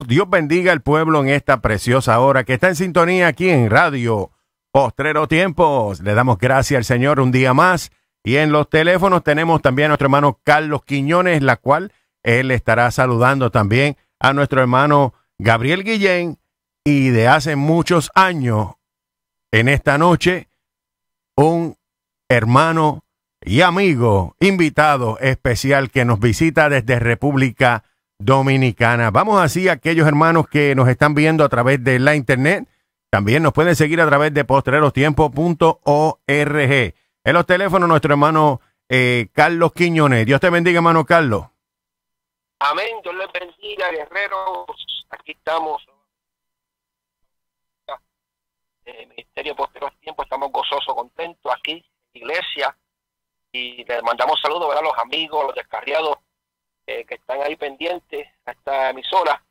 Dios bendiga al pueblo en esta preciosa hora que está en sintonía aquí en Radio Postrero Tiempos. Le damos gracias al Señor un día más. Y en los teléfonos tenemos también a nuestro hermano Carlos Quiñones, la cual él estará saludando también a nuestro hermano Gabriel Guillén. Y de hace muchos años, en esta noche, un hermano y amigo invitado especial que nos visita desde República Dominicana. Vamos así aquellos hermanos que nos están viendo a través de la internet. También nos pueden seguir a través de postrerostiempo.org. En los teléfonos, nuestro hermano eh, Carlos Quiñones. Dios te bendiga, hermano Carlos. Amén. Dios les bendiga, guerreros. Aquí estamos. Eh, Ministerio Posteros Tiempo, estamos gozosos, contentos aquí, iglesia. Y les mandamos saludos a los amigos, los descarriados eh, que están ahí pendientes a esta emisora.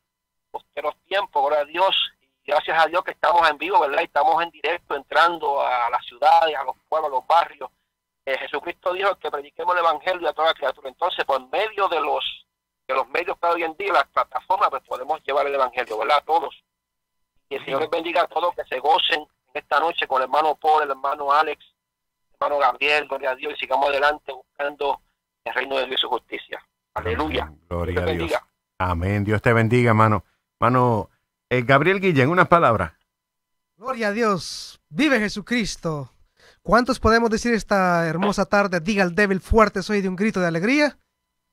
Posteros tiempos, gloria a Dios. Y gracias a Dios que estamos en vivo, ¿verdad? Y estamos en directo entrando a las ciudades, a los pueblos, a los barrios. Eh, Jesucristo dijo que prediquemos el Evangelio a toda la criatura. Entonces, por medio de los, de los medios que hoy en día, las plataformas, pues podemos llevar el Evangelio, ¿verdad? A todos. Y el Señor les bendiga a todos que se gocen esta noche con el hermano Paul, el hermano Alex, el hermano Gabriel, gloria a Dios, y sigamos adelante buscando el reino de Dios y su justicia. Aleluya. Gloria a Dios. Amén. Dios te bendiga, hermano. Mano, eh, Gabriel Guillén, unas palabras. Gloria a Dios. Vive Jesucristo. ¿Cuántos podemos decir esta hermosa tarde? Diga el débil fuerte, soy de un grito de alegría.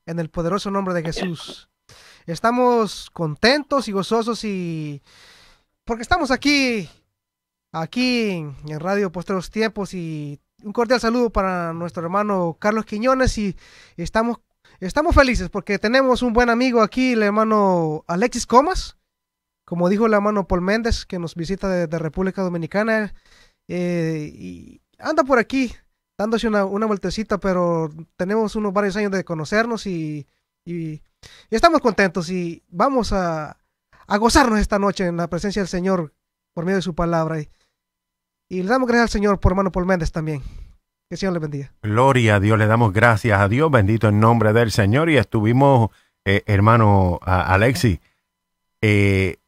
En el poderoso nombre de Jesús. Estamos contentos y gozosos y porque estamos aquí, aquí en Radio Posteros Tiempos y un cordial saludo para nuestro hermano Carlos Quiñones y estamos Estamos felices porque tenemos un buen amigo aquí, el hermano Alexis Comas. Como dijo el hermano Paul Méndez, que nos visita desde República Dominicana. Eh, y anda por aquí dándose una, vueltecita, pero tenemos unos varios años de conocernos y, estamos contentos y vamos a, gozarnos esta noche en la presencia del Señor por medio de su palabra. Y, y le damos gracias al Señor por hermano Paul Méndez también. Que Señor le bendiga. Gloria a Dios, le damos gracias a Dios, bendito el nombre del Señor. Y estuvimos, eh, hermano Alexi, eh,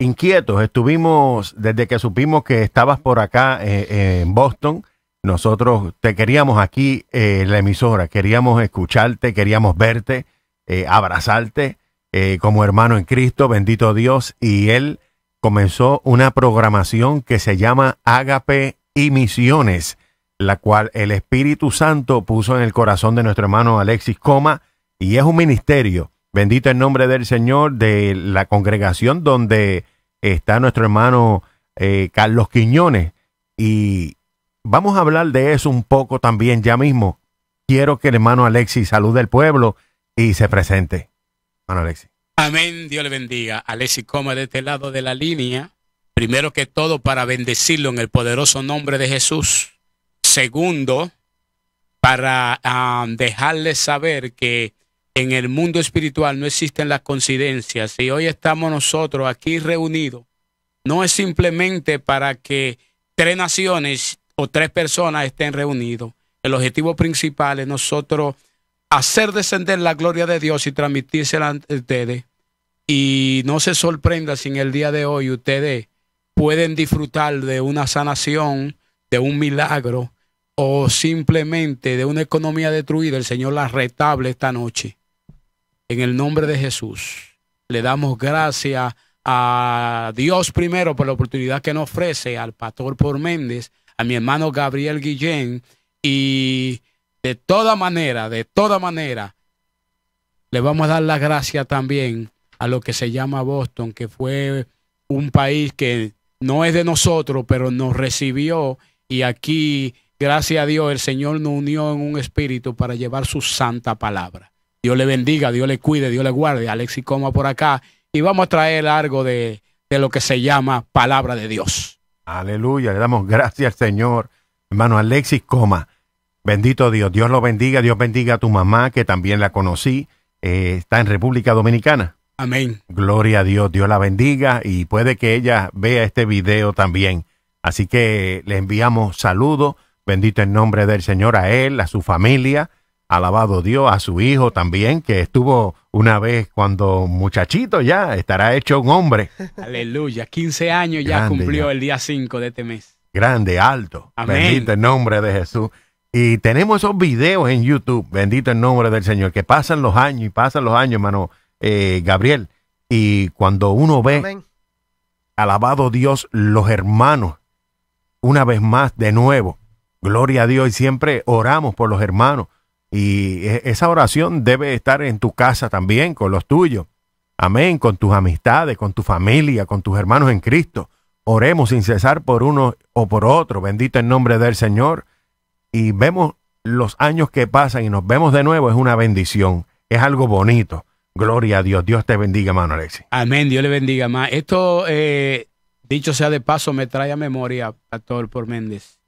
inquietos. Estuvimos, desde que supimos que estabas por acá eh, en Boston, nosotros te queríamos aquí en la emisora, queríamos escucharte, queríamos verte, abrazarte como hermano en Cristo, bendito Dios. Y Él comenzó una programación que se llama Ágape y Misiones la cual el Espíritu Santo puso en el corazón de nuestro hermano Alexis Coma y es un ministerio. Bendito el nombre del Señor de la congregación donde está nuestro hermano eh, Carlos Quiñones y vamos a hablar de eso un poco también ya mismo. Quiero que el hermano Alexis salude al pueblo y se presente. Alexis. Amén, Dios le bendiga. Alexis Coma de este lado de la línea. Primero que todo para bendecirlo en el poderoso nombre de Jesús Segundo, para um, dejarles saber que en el mundo espiritual no existen las coincidencias. Si hoy estamos nosotros aquí reunidos, no es simplemente para que tres naciones o tres personas estén reunidos. El objetivo principal es nosotros hacer descender la gloria de Dios y transmitírsela a ustedes. Y no se sorprenda si en el día de hoy ustedes pueden disfrutar de una sanación, de un milagro, o simplemente de una economía destruida, el Señor la retable esta noche. En el nombre de Jesús, le damos gracias a Dios primero por la oportunidad que nos ofrece, al pastor por Méndez, a mi hermano Gabriel Guillén y de toda manera, de toda manera, le vamos a dar la gracia también a lo que se llama Boston, que fue un país que no es de nosotros, pero nos recibió y aquí Gracias a Dios, el Señor nos unió en un espíritu para llevar su santa palabra. Dios le bendiga, Dios le cuide, Dios le guarde. Alexis, Coma por acá. Y vamos a traer algo de, de lo que se llama palabra de Dios. Aleluya, le damos gracias al Señor. Hermano Alexis Coma, bendito Dios, Dios lo bendiga, Dios bendiga a tu mamá, que también la conocí, eh, está en República Dominicana. Amén. Gloria a Dios, Dios la bendiga y puede que ella vea este video también. Así que le enviamos saludos Bendito el nombre del Señor a él, a su familia. Alabado Dios, a su hijo también, que estuvo una vez cuando muchachito ya estará hecho un hombre. Aleluya, 15 años ya cumplió el día 5 de este mes. Grande, alto. Bendito el nombre de Jesús. Y tenemos esos videos en YouTube, bendito el nombre del Señor, que pasan los años y pasan los años, hermano eh, Gabriel. Y cuando uno ve, alabado Dios, los hermanos, una vez más, de nuevo, Gloria a Dios y siempre oramos por los hermanos. Y e, esa oración debe estar en tu casa también, con los tuyos. Amén, con tus amistades, con tu familia, con tus hermanos en Cristo. Oremos sin cesar por uno o por otro. Bendito el nombre del Señor. Y vemos los años que pasan y nos vemos de nuevo. Es una bendición. Es algo bonito. Gloria a Dios. Dios te bendiga, hermano Alexis. Amén. Dios le bendiga, más. Esto, eh, dicho sea de paso, me trae a memoria, Pastor por Méndez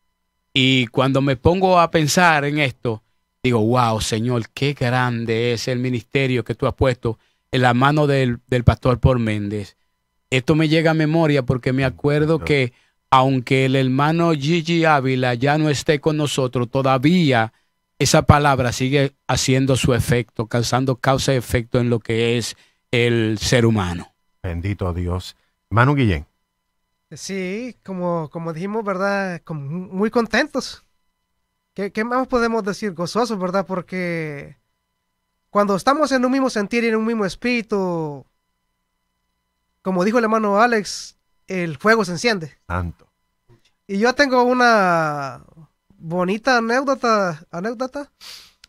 y cuando me pongo a pensar en esto, digo, wow, Señor, qué grande es el ministerio que tú has puesto en la mano del, del pastor por Méndez. Esto me llega a memoria porque me acuerdo que aunque el hermano Gigi Ávila ya no esté con nosotros, todavía esa palabra sigue haciendo su efecto, causando causa y efecto en lo que es el ser humano. Bendito Dios. Manu Guillén. Sí, como, como dijimos, ¿verdad? muy contentos. ¿Qué, más podemos decir? Gozosos, ¿verdad? Porque cuando estamos en un mismo sentir y en un mismo espíritu, como dijo el hermano Alex, el fuego se enciende. Tanto. Y yo tengo una bonita anécdota, anécdota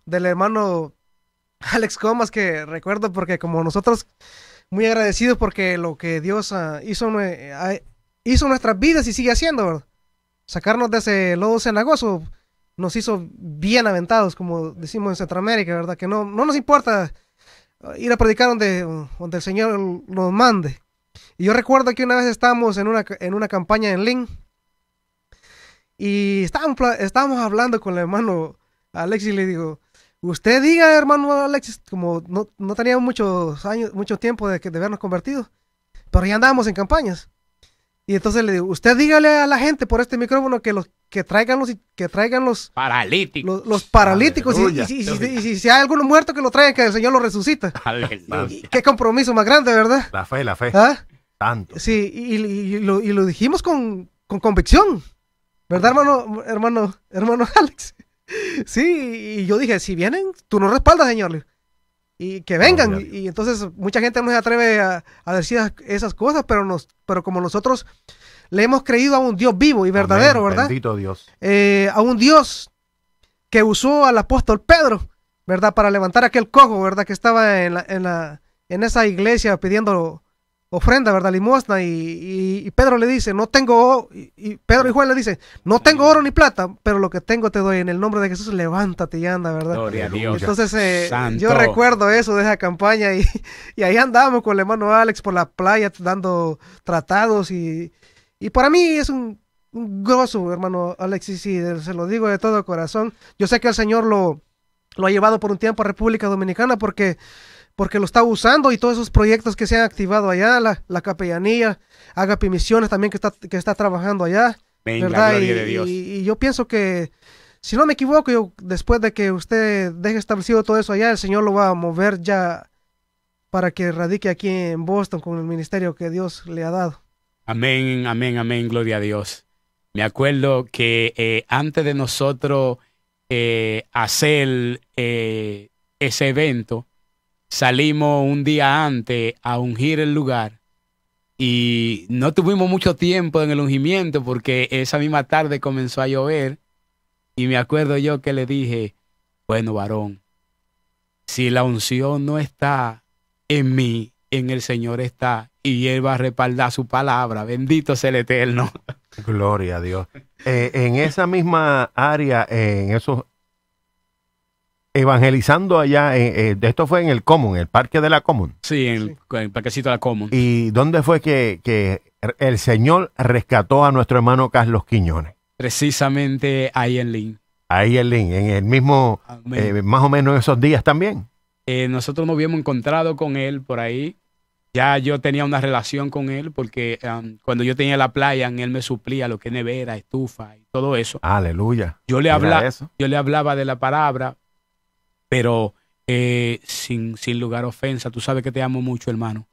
del hermano Alex Comas que recuerdo porque como nosotros muy agradecidos porque lo que Dios ah, hizo eh, hizo nuestras vidas y sigue haciendo, ¿verdad? Sacarnos de ese lodo cenagoso nos hizo bien aventados, como decimos en Centroamérica, ¿verdad? Que no, no nos importa ir a predicar donde, donde el Señor nos mande. Y yo recuerdo que una vez estábamos en una, en una campaña en Link y estábamos, hablando con el hermano Alexis y le digo, usted diga, hermano Alexis, como no, teníamos muchos años, mucho tiempo de, de vernos convertidos, pero ya andábamos en campañas. Y entonces le digo, usted dígale a la gente por este micrófono que los que traigan los que traigan los paralíticos. Los, paralíticos y, si, hay alguno muerto que lo traigan, que el Señor lo resucita. qué compromiso más grande, ¿verdad? La fe, la fe. ¿Ah? Tanto. Sí, y lo, dijimos con, convicción. ¿Verdad, hermano, hermano, hermano Alex? Sí, y yo dije, si vienen, tú no respaldas, señor y que vengan. y, entonces mucha gente no se atreve a, decir esas cosas, pero, nos, pero como nosotros le hemos creído a un Dios vivo y verdadero, ¿verdad? Bendito Dios. Eh, a un Dios que usó al apóstol Pedro, ¿verdad? Para levantar aquel cojo, ¿verdad? Que estaba en, la, en, la, en esa iglesia pidiéndolo ofrenda, ¿verdad? Limosna. Y, Pedro le dice, no tengo, y, Pedro y Juan le dice no tengo oro ni plata, pero lo que tengo te doy en el nombre de Jesús, levántate y anda, ¿verdad? Gloria a Dios. Entonces eh, yo recuerdo eso de esa campaña y, ahí andábamos con el hermano Alex por la playa dando tratados y, para mí es un, un gozo, hermano y sí, se lo digo de todo corazón. Yo sé que el Señor lo, lo ha llevado por un tiempo a República Dominicana porque porque lo está usando y todos esos proyectos que se han activado allá, la, capellanía, Agape Misiones también que está, que está trabajando allá. y, Dios. Y, yo pienso que, si no me equivoco, después de que usted deje establecido todo eso allá, el Señor lo va a mover ya para que radique aquí en Boston con el ministerio que Dios le ha dado. Amén, amén, amén, gloria a Dios. Me acuerdo que eh, antes de nosotros eh, hacer eh, ese evento, salimos un día antes a ungir el lugar y no tuvimos mucho tiempo en el ungimiento porque esa misma tarde comenzó a llover y me acuerdo yo que le dije, bueno varón, si la unción no está en mí, en el Señor está y Él va a respaldar su palabra, bendito sea el Eterno. Gloria a Dios. Eh, en esa misma área, en esos evangelizando allá, eh, esto fue en el común, el Parque de la común. Sí, en el, Parquecito de la común. ¿Y dónde fue que, el Señor rescató a nuestro hermano Carlos Quiñones? Precisamente ahí en Lin. Ahí en Lin, en el mismo, eh, más o menos esos días también. Eh, nosotros nos habíamos encontrado con él por ahí. Ya yo tenía una relación con él porque um, cuando yo tenía la playa, él me suplía lo que es nevera, estufa y todo eso. Aleluya. Yo le, yo le hablaba de la palabra, pero eh, sin, lugar a ofensa, tú sabes que te amo mucho, hermano.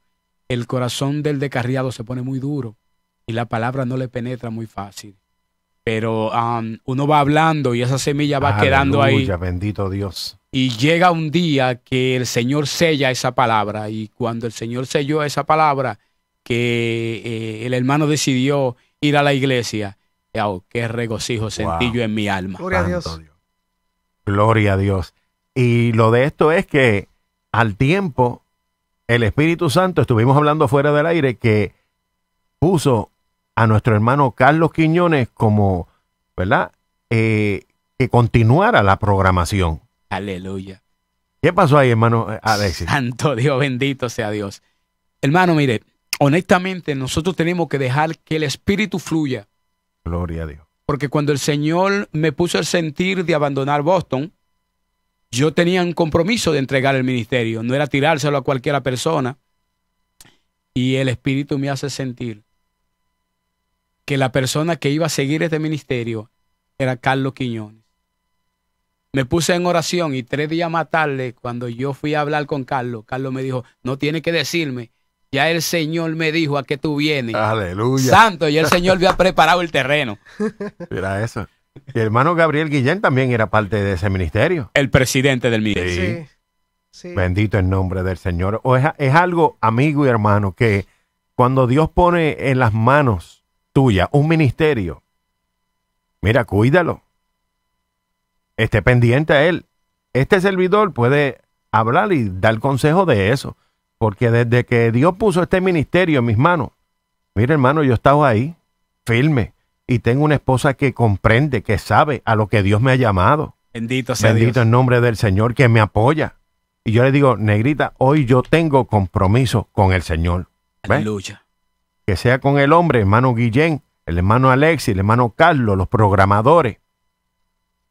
El corazón del descarriado se pone muy duro y la palabra no le penetra muy fácil. Pero um, uno va hablando y esa semilla va quedando ahí. bendito Dios. Y llega un día que el Señor sella esa palabra. Y cuando el Señor selló esa palabra, que eh, el hermano decidió ir a la iglesia, oh, qué regocijo sentí yo en mi alma. Gloria a Dios. Gloria a Dios. Y lo de esto es que al tiempo, el Espíritu Santo, estuvimos hablando fuera del aire, que puso a nuestro hermano Carlos Quiñones como, ¿verdad? Eh, que continuara la programación. Aleluya. ¿Qué pasó ahí, hermano Alexis? Santo Dios, bendito sea Dios. Hermano, mire, honestamente nosotros tenemos que dejar que el Espíritu fluya. Gloria a Dios. Porque cuando el Señor me puso el sentir de abandonar Boston, yo tenía un compromiso de entregar el ministerio, no era tirárselo a cualquiera persona. Y el Espíritu me hace sentir que la persona que iba a seguir este ministerio era Carlos Quiñones. Me puse en oración y tres días más tarde, cuando yo fui a hablar con Carlos, Carlos me dijo, no tiene que decirme, ya el Señor me dijo a qué tú vienes. Aleluya. Santo, y el Señor había preparado el terreno. Mira eso. Y hermano Gabriel Guillén también era parte de ese ministerio. El presidente del ministerio. Sí. Bendito el nombre del Señor. O es, algo, amigo y hermano, que cuando Dios pone en las manos tuyas un ministerio, mira, cuídalo. Esté pendiente a él. Este servidor puede hablar y dar consejo de eso. Porque desde que Dios puso este ministerio en mis manos, mira hermano, yo estaba ahí, firme y tengo una esposa que comprende, que sabe a lo que Dios me ha llamado. Bendito sea Bendito el nombre del Señor que me apoya. Y yo le digo, negrita, hoy yo tengo compromiso con el Señor. Aleluya. Que sea con el hombre, hermano Guillén, el hermano Alexis, el hermano Carlos, los programadores.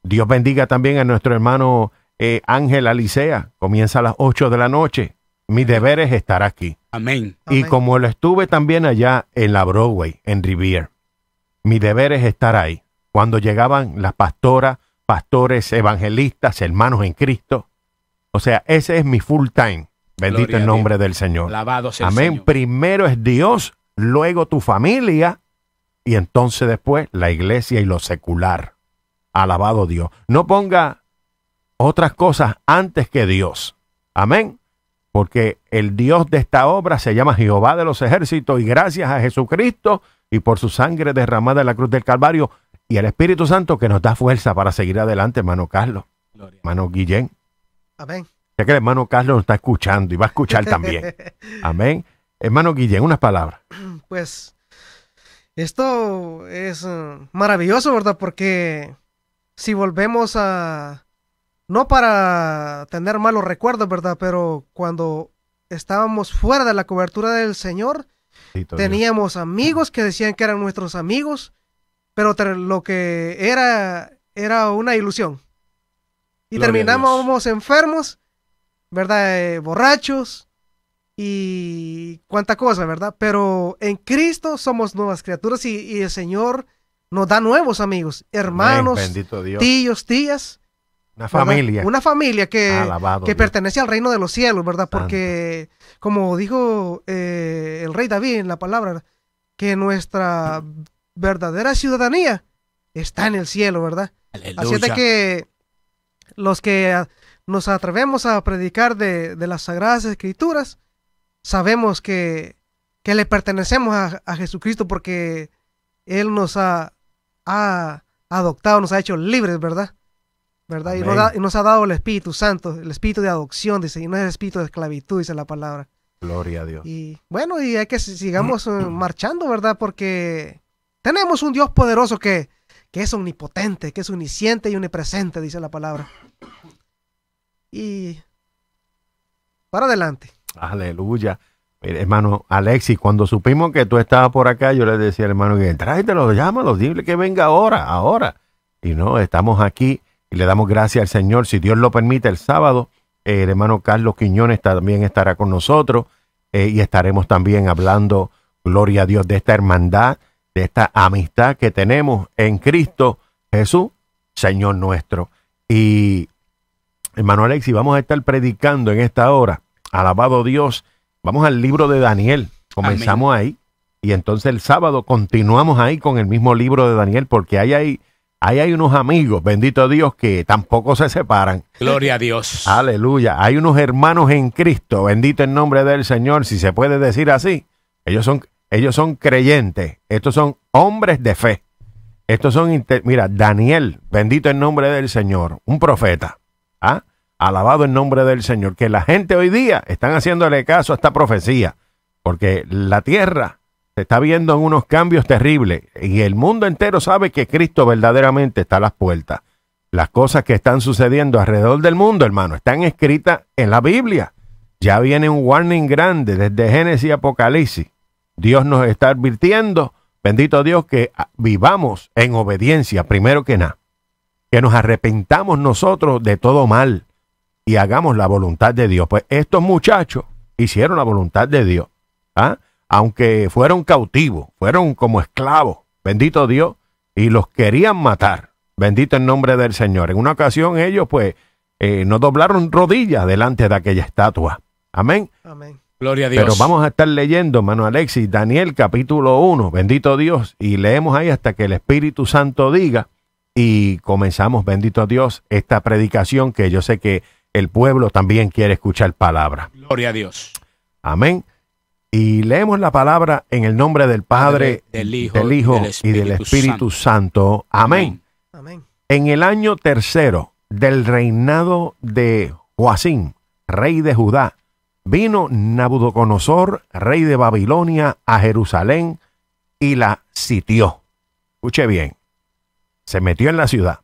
Dios bendiga también a nuestro hermano eh, Ángel Alicea. Comienza a las 8 de la noche. Mi deber es estar aquí. Amén. Y como lo estuve también allá en la Broadway, en Rivier. Mi deber es estar ahí. Cuando llegaban las pastoras, pastores, evangelistas, hermanos en Cristo. O sea, ese es mi full time. Bendito el nombre del Señor. Alabado sea Amén. Primero es Dios, luego tu familia y entonces después la iglesia y lo secular. Alabado Dios. No ponga otras cosas antes que Dios. Amén. Porque el Dios de esta obra se llama Jehová de los ejércitos y gracias a Jesucristo y por su sangre derramada en la cruz del Calvario y al Espíritu Santo que nos da fuerza para seguir adelante, hermano Carlos, hermano Guillén. Amén. Ya que el hermano Carlos nos está escuchando y va a escuchar también. Amén. Hermano Guillén, unas palabras. Pues esto es uh, maravilloso, ¿verdad? Porque si volvemos a... No para tener malos recuerdos, ¿verdad? Pero cuando estábamos fuera de la cobertura del Señor, Teníamos amigos que decían que eran nuestros amigos, pero lo que era era una ilusión. Y terminamos enfermos, ¿verdad? Eh, borrachos y cuánta cosa, ¿verdad? Pero en Cristo somos nuevas criaturas y, el Señor nos da nuevos amigos, hermanos, Dios. tíos, tías una familia. Una familia que, que pertenece al reino de los cielos, ¿verdad? Porque, como dijo eh, el rey David en la palabra, que nuestra verdadera ciudadanía está en el cielo, ¿verdad? Así es que los que nos atrevemos a predicar de, las sagradas escrituras, sabemos que, que le pertenecemos a, a, Jesucristo porque Él nos ha, ha adoptado, nos ha hecho libres, ¿verdad? ¿verdad? Y nos, ha dado el Espíritu Santo, el Espíritu de adopción, dice, y no es el Espíritu de esclavitud, dice la palabra. Gloria a Dios. Y bueno, y hay que sigamos eh, mm. marchando, ¿verdad? Porque tenemos un Dios poderoso que, es omnipotente, que es omnisciente y omnipresente, dice la palabra. Y para adelante. Aleluya. hermano Alexis, cuando supimos que tú estabas por acá, yo le decía al hermano que llama los dile que venga ahora, ahora. Y no, estamos aquí y le damos gracias al Señor. Si Dios lo permite, el sábado eh, el hermano Carlos Quiñones también estará con nosotros eh, y estaremos también hablando, gloria a Dios, de esta hermandad, de esta amistad que tenemos en Cristo Jesús, Señor nuestro. Y hermano Alexi, vamos a estar predicando en esta hora, alabado Dios, vamos al libro de Daniel, comenzamos ahí y entonces el sábado continuamos ahí con el mismo libro de Daniel porque hay ahí Ahí hay unos amigos, bendito Dios, que tampoco se separan. Gloria a Dios. Aleluya. Hay unos hermanos en Cristo, bendito el nombre del Señor, si se puede decir así. Ellos son, ellos son creyentes. Estos son hombres de fe. Estos son, mira, Daniel, bendito el nombre del Señor, un profeta. ¿ah? Alabado el nombre del Señor. Que la gente hoy día están haciéndole caso a esta profecía. Porque la tierra se está viendo en unos cambios terribles y el mundo entero sabe que Cristo verdaderamente está a las puertas. Las cosas que están sucediendo alrededor del mundo, hermano, están escritas en la Biblia. Ya viene un warning grande desde Génesis y Apocalipsis. Dios nos está advirtiendo, bendito Dios, que vivamos en obediencia, primero que nada. Que nos arrepentamos nosotros de todo mal y hagamos la voluntad de Dios. Pues estos muchachos hicieron la voluntad de Dios. ¿Ah? aunque fueron cautivos, fueron como esclavos, bendito Dios, y los querían matar, bendito el nombre del Señor. En una ocasión ellos pues eh, no doblaron rodillas delante de aquella estatua. Amén. Amén. Gloria a Dios. Pero vamos a estar leyendo, hermano Alexis, Daniel capítulo 1, bendito Dios, y leemos ahí hasta que el Espíritu Santo diga y comenzamos, bendito Dios, esta predicación que yo sé que el pueblo también quiere escuchar palabra. Gloria a Dios. Amén. Y leemos la palabra en el nombre del Padre, del Hijo, y del Espíritu Santo. Amén. En el año tercero del reinado de Joacín, rey de Judá, vino Nabucodonosor, rey de Babilonia, a Jerusalén y la sitió. Escuche bien, se metió en la ciudad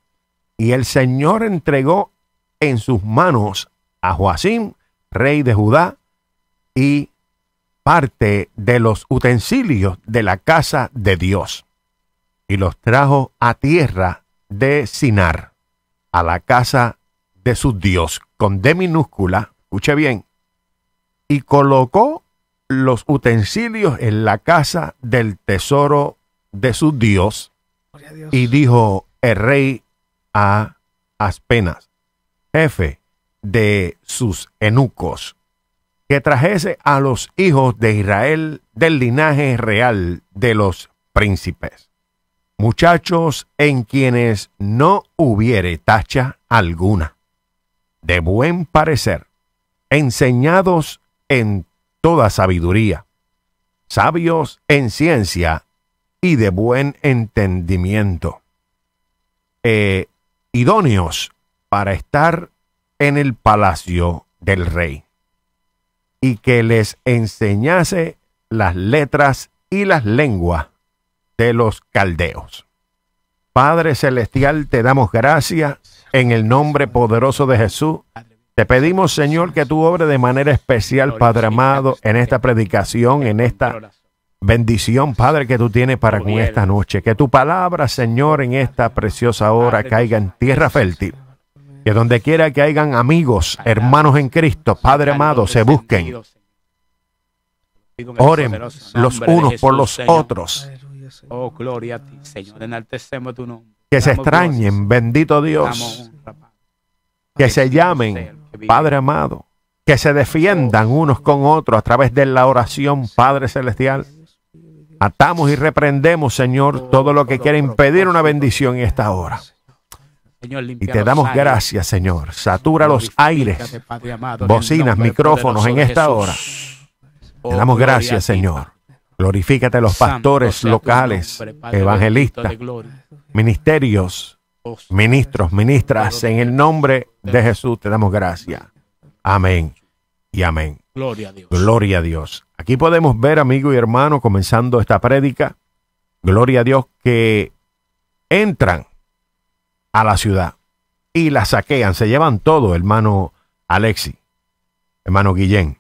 y el Señor entregó en sus manos a Joacim, rey de Judá, y parte de los utensilios de la casa de Dios y los trajo a tierra de Sinar, a la casa de su Dios, con D minúscula, escuche bien, y colocó los utensilios en la casa del tesoro de su Dios, y dijo el rey a Aspenas, jefe de sus eunucos, que trajese a los hijos de Israel del linaje real de los príncipes, muchachos en quienes no hubiere tacha alguna, de buen parecer, enseñados en toda sabiduría, sabios en ciencia y de buen entendimiento, eh, idóneos para estar en el palacio del rey y que les enseñase las letras y las lenguas de los caldeos. Padre Celestial, te damos gracias en el nombre poderoso de Jesús. Te pedimos, Señor, que tú obres de manera especial, Padre amado, en esta predicación, en esta bendición, Padre, que tú tienes para con esta noche. Que tu palabra, Señor, en esta preciosa hora caiga en tierra fértil que donde quiera que hayan amigos, hermanos en Cristo, Padre amado, se busquen. Oren los unos por los otros. Oh, gloria a ti, Señor. Que se extrañen, bendito Dios. Que se llamen, Padre amado. Que se defiendan unos con otros a través de la oración, Padre Celestial. Atamos y reprendemos, Señor, todo lo que quiera impedir una bendición en esta hora y te damos gracias, Señor. Satura los aires, bocinas, micrófonos en esta hora. Oh, te damos gracias, Señor. Glorifícate los pastores locales, evangelistas, ministerios, oh, ministros, ministras. En el nombre de Jesús te damos gracias. Amén y amén. Gloria a Dios. Gloria a Dios. Aquí podemos ver, amigo y hermano, comenzando esta prédica. Gloria a Dios que entran a la ciudad y la saquean, se llevan todo, hermano Alexi, hermano Guillén,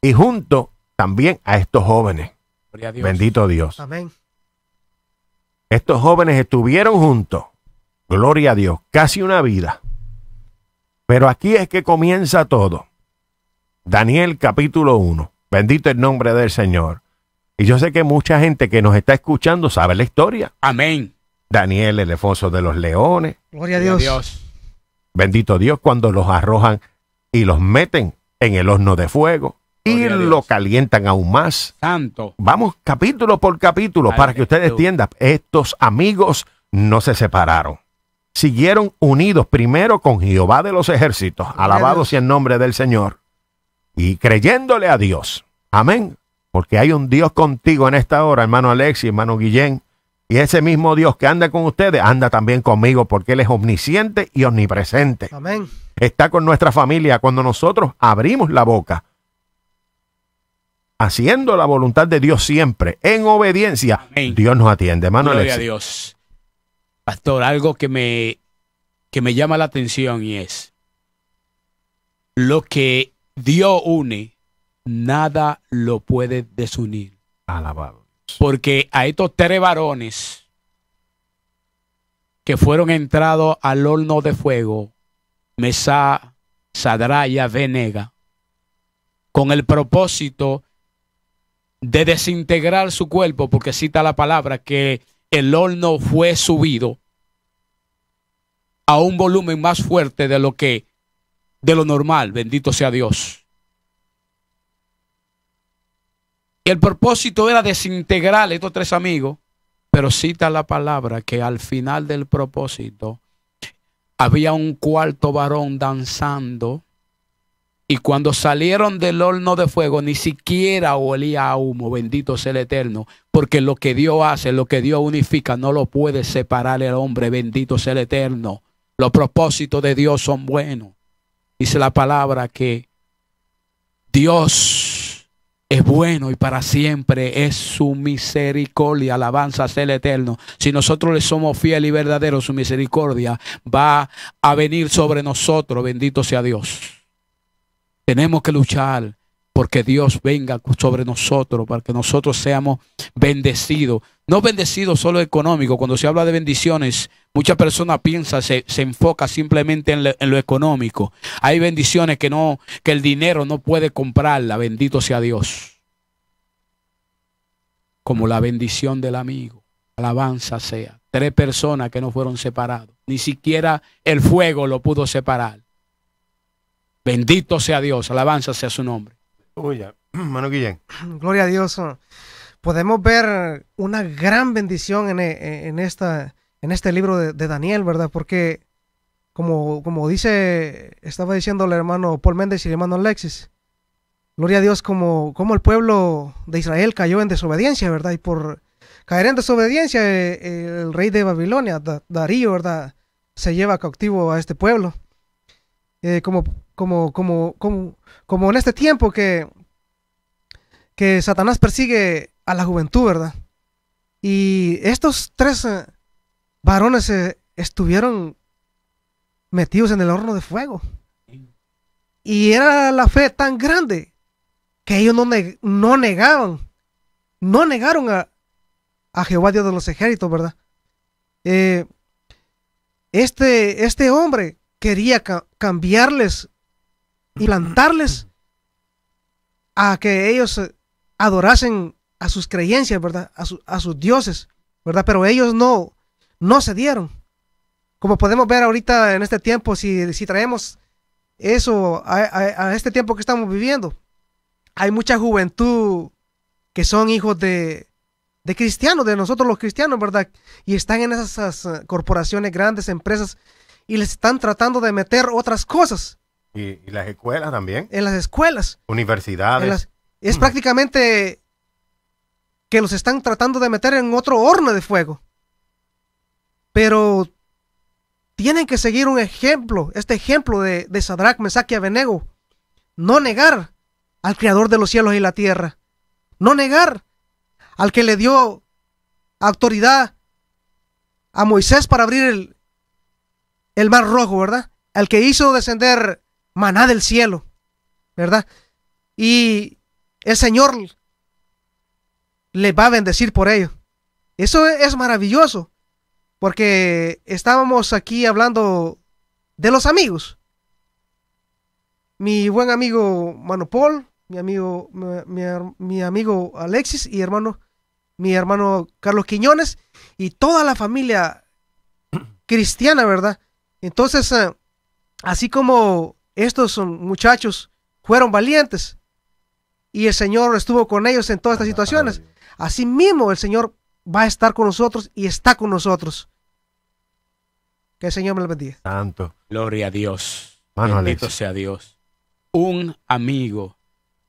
y junto también a estos jóvenes. Bendito Dios. Amén. Estos jóvenes estuvieron juntos, gloria a Dios, casi una vida. Pero aquí es que comienza todo. Daniel capítulo 1, bendito el nombre del Señor. Y yo sé que mucha gente que nos está escuchando sabe la historia. Amén. Daniel Elefonso de los Leones. Gloria a Dios. Bendito Dios cuando los arrojan y los meten en el horno de fuego y lo calientan aún más. Santo. Vamos capítulo por capítulo para que ustedes entiendan. Estos amigos no se separaron. Siguieron unidos primero con Jehová de los ejércitos, alabados en el nombre del Señor, y creyéndole a Dios. Amén. Porque hay un Dios contigo en esta hora, hermano Alexis, hermano Guillén, y ese mismo Dios que anda con ustedes, anda también conmigo, porque Él es omnisciente y omnipresente. Amén. Está con nuestra familia cuando nosotros abrimos la boca, haciendo la voluntad de Dios siempre, en obediencia. Dios nos atiende, hermano. Gloria a Dios. Pastor, algo que me, que me llama la atención y es lo que Dios une, nada lo puede desunir. Alabado. Porque a estos tres varones que fueron entrados al horno de fuego, Mesa, Sadraya, Venega, con el propósito de desintegrar su cuerpo, porque cita la palabra que el horno fue subido a un volumen más fuerte de lo que de lo normal, bendito sea Dios. Y el propósito era desintegrar a estos tres amigos, pero cita la palabra que al final del propósito había un cuarto varón danzando y cuando salieron del horno de fuego ni siquiera olía a humo, bendito sea el eterno, porque lo que Dios hace, lo que Dios unifica, no lo puede separar el hombre, bendito sea el eterno. Los propósitos de Dios son buenos. Dice la palabra que Dios es bueno y para siempre es su misericordia. Alabanza sea el eterno. Si nosotros le somos fieles y verdaderos, su misericordia va a venir sobre nosotros. Bendito sea Dios. Tenemos que luchar porque Dios venga sobre nosotros, para que nosotros seamos bendecidos. No bendecidos solo económico, cuando se habla de bendiciones, muchas personas piensan, se, se, enfoca simplemente en lo, económico. Hay bendiciones que, no, que el dinero no puede comprarla, bendito sea Dios. Como la bendición del amigo, alabanza sea. Tres personas que no fueron separadas, ni siquiera el fuego lo pudo separar. Bendito sea Dios, alabanza sea su nombre. Uy, hermano Guillén. Gloria a Dios. Oh. Podemos ver una gran bendición en, e, esta, en este libro de, Daniel, ¿verdad? Porque, como, como dice, estaba diciendo el hermano Paul Méndez y el hermano Alexis, Gloria a Dios como, como el pueblo de Israel cayó en desobediencia, ¿verdad? Y por caer en desobediencia, eh, eh, el rey de Babilonia, Darío, ¿verdad? Se lleva cautivo a este pueblo. Eh, como, como, como, como, como en este tiempo que, que Satanás persigue a la juventud, ¿verdad? Y estos tres eh, varones eh, estuvieron metidos en el horno de fuego. Y era la fe tan grande que ellos no, no negaban, no negaron a, Jehová Dios de los ejércitos, ¿verdad? Eh, este, este hombre quería cambiarles y plantarles a que ellos eh, adorasen a sus creencias, ¿verdad? A, sus dioses, ¿verdad? Pero ellos no, no dieron Como podemos ver ahorita en este tiempo, si, si traemos eso a, este tiempo que estamos viviendo, hay mucha juventud que son hijos de, cristianos, de nosotros los cristianos, ¿verdad? Y están en esas eh, corporaciones, grandes empresas, y les están tratando de meter otras cosas y, las escuelas también. En las escuelas. Universidades. es prácticamente que los están tratando de meter en otro horno de fuego. Pero tienen que seguir un ejemplo, este ejemplo de, de Sadrach, Mesach y Abednego. No negar al creador de los cielos y la tierra. No negar al que le dio autoridad a Moisés para abrir el, el mar rojo, ¿verdad? Al que hizo descender maná del cielo, ¿verdad? Y el Señor le va a bendecir por ello. Eso es maravilloso, porque estábamos aquí hablando de los amigos. Mi buen amigo Paul mi amigo, mi, mi amigo Alexis y hermano, mi hermano Carlos Quiñones y toda la familia cristiana, ¿verdad? Entonces, eh, así como estos muchachos fueron valientes y el Señor estuvo con ellos en todas estas situaciones. Asimismo, el Señor va a estar con nosotros y está con nosotros. Que el Señor me lo bendiga. Santo. Gloria a Dios. Bendito sea Dios. Un amigo.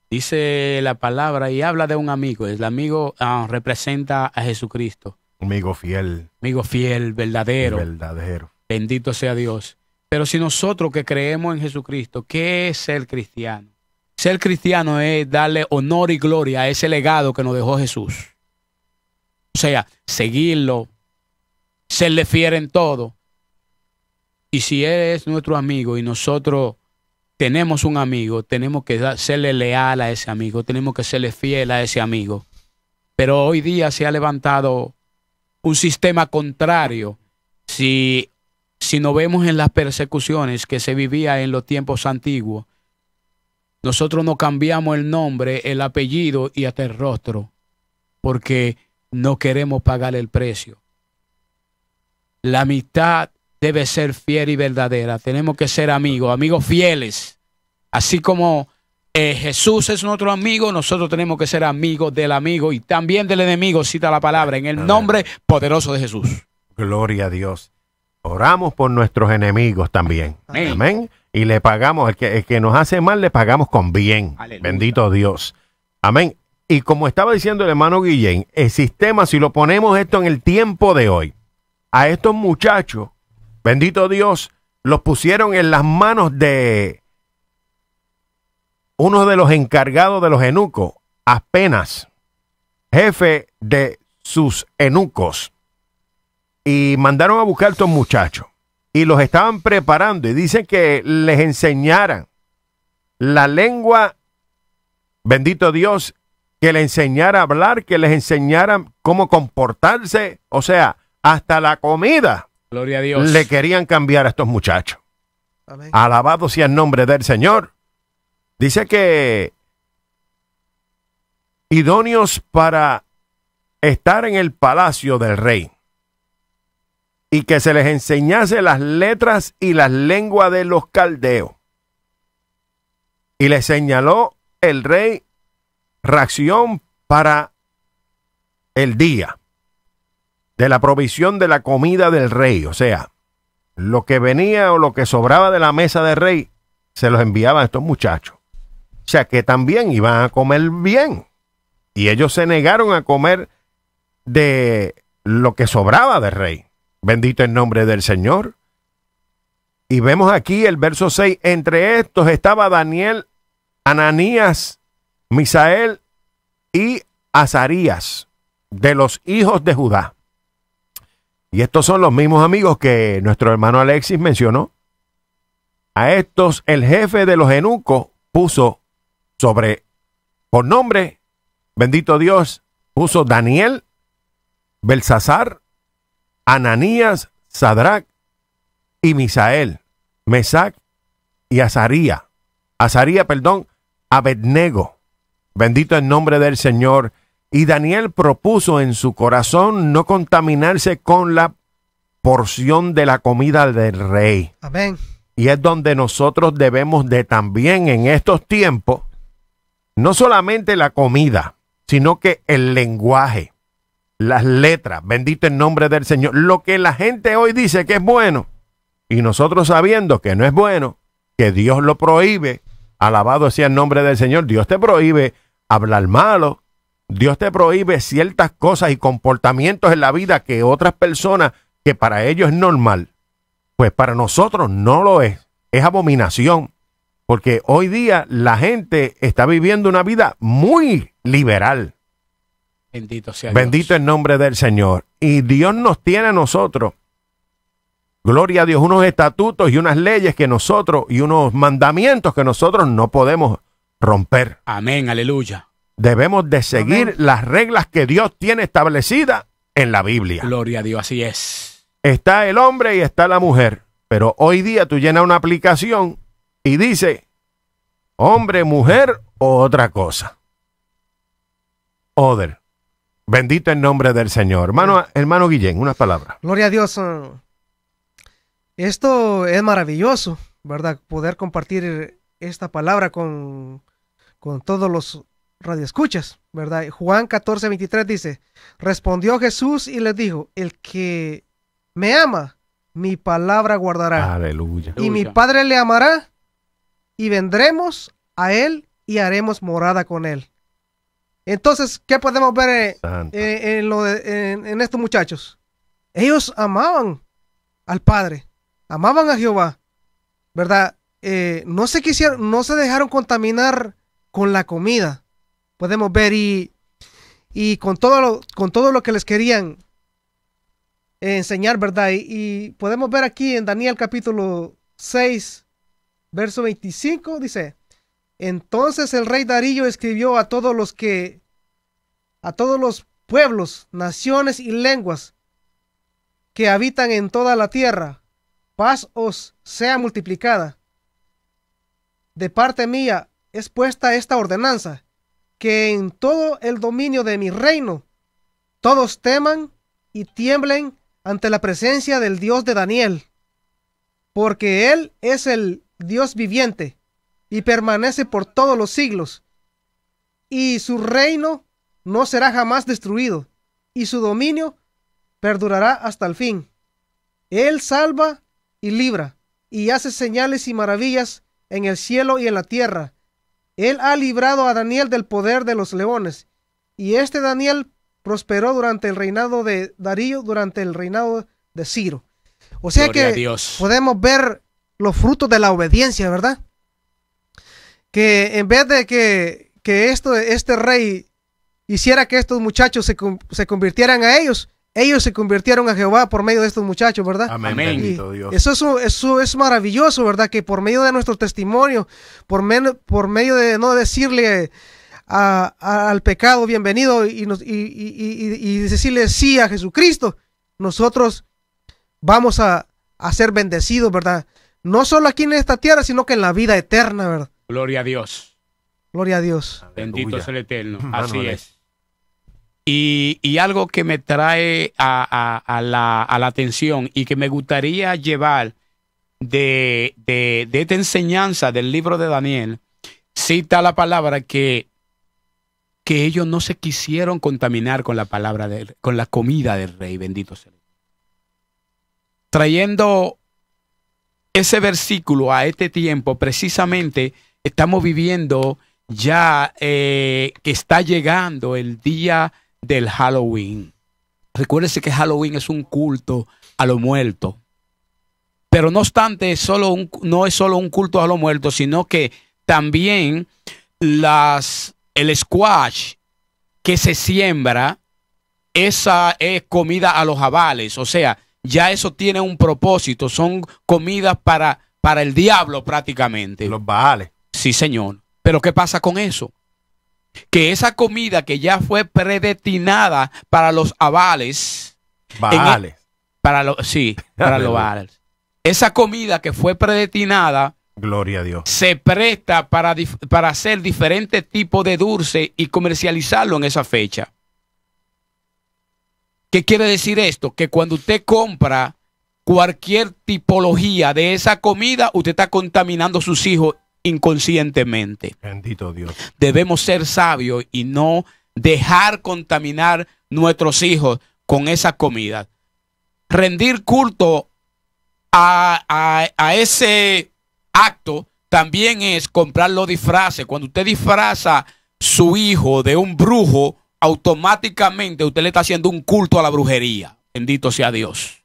Dice la palabra y habla de un amigo. El amigo ah, representa a Jesucristo. Amigo fiel. Amigo fiel, verdadero. verdadero. Bendito sea Dios. Pero si nosotros que creemos en Jesucristo, ¿qué es ser cristiano? Ser cristiano es darle honor y gloria a ese legado que nos dejó Jesús. O sea, seguirlo, serle fiel en todo. Y si Él es nuestro amigo y nosotros tenemos un amigo, tenemos que serle leal a ese amigo, tenemos que serle fiel a ese amigo. Pero hoy día se ha levantado un sistema contrario. Si si no vemos en las persecuciones que se vivía en los tiempos antiguos, nosotros no cambiamos el nombre, el apellido y hasta el rostro, porque no queremos pagar el precio. La amistad debe ser fiel y verdadera. Tenemos que ser amigos, amigos fieles. Así como eh, Jesús es nuestro amigo, nosotros tenemos que ser amigos del amigo y también del enemigo, cita la palabra, en el nombre poderoso de Jesús. Gloria a Dios. Oramos por nuestros enemigos también. Amén. Y le pagamos, el que, nos hace mal, le pagamos con bien. Bendito Dios. Amén. Y como estaba diciendo el hermano Guillén, el sistema, si lo ponemos esto en el tiempo de hoy, a estos muchachos, bendito Dios, los pusieron en las manos de uno de los encargados de los enucos, apenas jefe de sus enucos y mandaron a buscar a estos muchachos y los estaban preparando y dicen que les enseñaran la lengua, bendito Dios, que les enseñara a hablar, que les enseñaran cómo comportarse, o sea, hasta la comida. Gloria a Dios. Le querían cambiar a estos muchachos. alabados Alabado sea el nombre del Señor. Dice que idóneos para estar en el palacio del rey y que se les enseñase las letras y las lenguas de los caldeos. Y le señaló el rey reacción para el día de la provisión de la comida del rey, o sea, lo que venía o lo que sobraba de la mesa del rey, se los enviaba a estos muchachos. O sea que también iban a comer bien. Y ellos se negaron a comer de lo que sobraba del rey. Bendito el nombre del Señor. Y vemos aquí el verso 6. Entre estos estaba Daniel, Ananías, Misael y Azarías, de los hijos de Judá. Y estos son los mismos amigos que nuestro hermano Alexis mencionó. A estos el jefe de los eunucos puso sobre, por nombre, bendito Dios, puso Daniel, Belsasar, Ananías, Sadrach y Misael, Mesac y Azaría, Azaría, perdón, Abednego. Bendito el nombre del Señor. Y Daniel propuso en su corazón no contaminarse con la porción de la comida del rey. Amén. Y es donde nosotros debemos de también en estos tiempos, no solamente la comida, sino que el lenguaje las letras, bendito el nombre del Señor, lo que la gente hoy dice que es bueno, y nosotros sabiendo que no es bueno, que Dios lo prohíbe, alabado sea el nombre del Señor, Dios te prohíbe hablar malo, Dios te prohíbe ciertas cosas y comportamientos en la vida que otras personas, que para ellos es normal, pues para nosotros no lo es, es abominación, porque hoy día la gente está viviendo una vida muy liberal Bendito sea Bendito el nombre del Señor. Y Dios nos tiene a nosotros. Gloria a Dios, unos estatutos y unas leyes que nosotros y unos mandamientos que nosotros no podemos romper. Amén, aleluya. Debemos de seguir las reglas que Dios tiene establecidas en la Biblia. Gloria a Dios, así es. Está el hombre y está la mujer, pero hoy día tú llenas una aplicación y dice hombre, mujer o otra cosa. Oder. Bendito el nombre del Señor. Hermano, hermano Guillén, una palabra Gloria a Dios. Ah. Esto es maravilloso, ¿verdad? Poder compartir esta palabra con, con todos los radioescuchas, ¿verdad? Juan 14, 23 dice, respondió Jesús y les dijo, el que me ama, mi palabra guardará. Aleluya. Y mi Padre le amará y vendremos a él y haremos morada con él. Entonces, ¿qué podemos ver eh, eh, en, estos muchachos? Ellos amaban al Padre, amaban a Jehová, ¿verdad? Eh, no se quisieron, no se dejaron contaminar con la comida. Podemos ver y, y con, todo lo, con todo lo que les querían enseñar, ¿verdad? Y, y, podemos ver aquí en Daniel capítulo 6, verso 25, dice, entonces el rey Darío escribió a todos los que, a todos los pueblos, naciones y lenguas que habitan en toda la tierra, paz os sea multiplicada. De parte mía es puesta esta ordenanza, que en todo el dominio de mi reino todos teman y tiemblen ante la presencia del Dios de Daniel, porque Él es el Dios viviente y permanece por todos los siglos. Y su reino no será jamás destruido, y su dominio perdurará hasta el fin. Él salva y libra, y hace señales y maravillas en el cielo y en la tierra. Él ha librado a Daniel del poder de los leones, y este Daniel prosperó durante el reinado de Darío, durante el reinado de Ciro. O sea que podemos ver los frutos de la obediencia, ¿verdad? que en vez de que, esto, este rey hiciera que estos muchachos se, se, convirtieran a ellos, ellos se convirtieron a Jehová por medio de estos muchachos, ¿verdad? Amén. Eso, es, eso es maravilloso, ¿verdad? Que por medio de nuestro testimonio, por, por medio de no decirle al pecado bienvenido y, y, decirle sí a Jesucristo, nosotros vamos a, a ser bendecidos, ¿verdad? No solo aquí en esta tierra, sino que en la vida eterna, ¿verdad? Gloria a Dios. Gloria a Dios. Bendito sea el Eterno. Así es. Y, algo que me trae a, la, atención y que me gustaría llevar de, esta enseñanza del libro de Daniel, cita la palabra que que ellos no se quisieron contaminar con la palabra con la comida del rey, bendito sea. Trayendo ese versículo a este tiempo, precisamente estamos viviendo ya eh, que está llegando el día del Halloween. Recuérdense que Halloween es un culto a lo muerto. Pero no obstante, es solo no es solo un culto a lo muerto, sino que también las, el squash que se siembra, esa es comida a los avales. O sea, ya eso tiene un propósito. Son comidas para, para el diablo prácticamente. Los baales. Sí, Señor. Pero ¿qué pasa con eso? Que esa comida que ya fue predestinada para los avales. ¿Avales? Para los, sí, para los avales. Esa comida que fue predestinada. Gloria a Dios. Se presta para, para hacer diferentes tipos de dulce y comercializarlo en esa fecha. ¿Qué quiere decir esto? Que cuando usted compra cualquier tipología de esa comida, usted está contaminando a sus hijos inconscientemente. Bendito Dios. Debemos ser sabios y no dejar contaminar nuestros hijos con esa comida. Rendir culto a, ese acto también es comprarlo los Cuando usted disfraza su hijo de un brujo, automáticamente usted le está haciendo un culto a la brujería. Bendito sea Dios.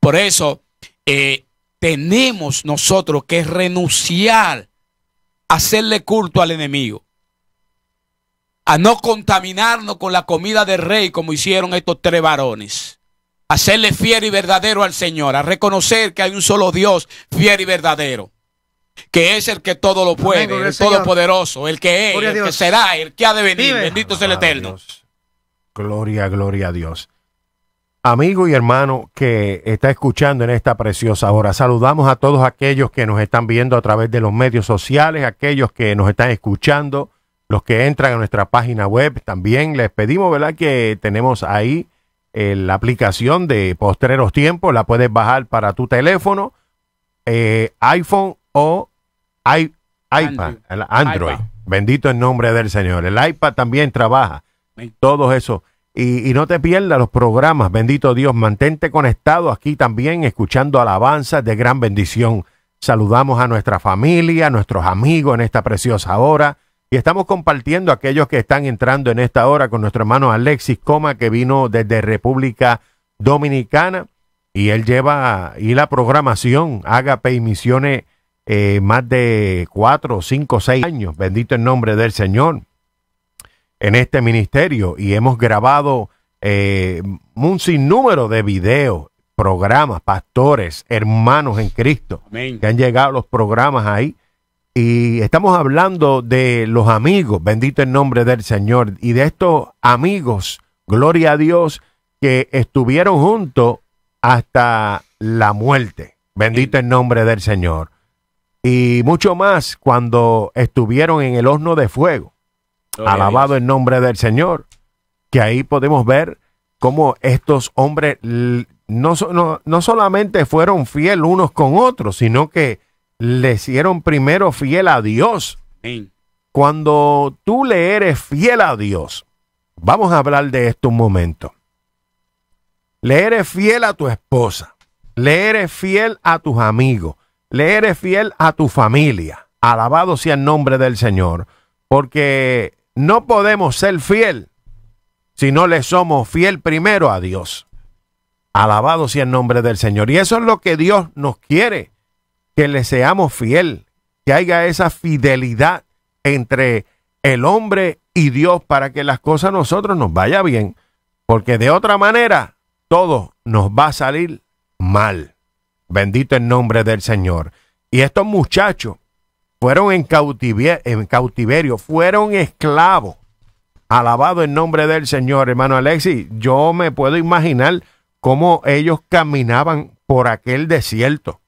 Por eso, eh, tenemos nosotros que renunciar a hacerle culto al enemigo, a no contaminarnos con la comida del rey como hicieron estos tres varones, a hacerle fiel y verdadero al Señor, a reconocer que hay un solo Dios fiel y verdadero, que es el que todo lo puede, el todopoderoso, el que es, el que será, el que ha de venir, bendito sea el Eterno. Gloria, gloria a Dios amigo y hermano que está escuchando en esta preciosa hora. Saludamos a todos aquellos que nos están viendo a través de los medios sociales, aquellos que nos están escuchando, los que entran a nuestra página web. También les pedimos, ¿verdad?, que tenemos ahí eh, la aplicación de Postreros Tiempos. La puedes bajar para tu teléfono, eh, iPhone o iPad, Android. Bendito el nombre del Señor. El iPad también trabaja. Todos esos y, no te pierdas los programas, bendito Dios, mantente conectado aquí también, escuchando alabanzas de gran bendición. Saludamos a nuestra familia, a nuestros amigos en esta preciosa hora. Y estamos compartiendo a aquellos que están entrando en esta hora con nuestro hermano Alexis Coma, que vino desde República Dominicana. Y él lleva y la programación haga y Misiones eh, más de cuatro, cinco, seis años. Bendito el nombre del Señor en este ministerio y hemos grabado eh, un sinnúmero de videos, programas, pastores, hermanos en Cristo que han llegado los programas ahí. Y estamos hablando de los amigos, bendito el nombre del Señor, y de estos amigos, gloria a Dios, que estuvieron juntos hasta la muerte, bendito el nombre del Señor. Y mucho más cuando estuvieron en el horno de fuego. Alabado el nombre del Señor. Que ahí podemos ver cómo estos hombres no, solamente fueron fiel unos con otros, sino que le hicieron primero fiel a Dios. Cuando tú le eres fiel a Dios, vamos a hablar de esto un momento. Le eres fiel a tu esposa, le eres fiel a tus amigos, le eres fiel a tu familia. Alabado sea el nombre del Señor, porque no podemos ser fiel si no le somos fiel primero a Dios. Alabado sea el nombre del Señor. Y eso es lo que Dios nos quiere, que le seamos fiel, que haya esa fidelidad entre el hombre y Dios para que las cosas a nosotros nos vaya bien. Porque de otra manera, todo nos va a salir mal. Bendito el nombre del Señor. Y estos muchachos fueron en cautiverio, fueron esclavos. Alabado el nombre del Señor, hermano Alexis. Yo me puedo imaginar cómo ellos caminaban por aquel desierto.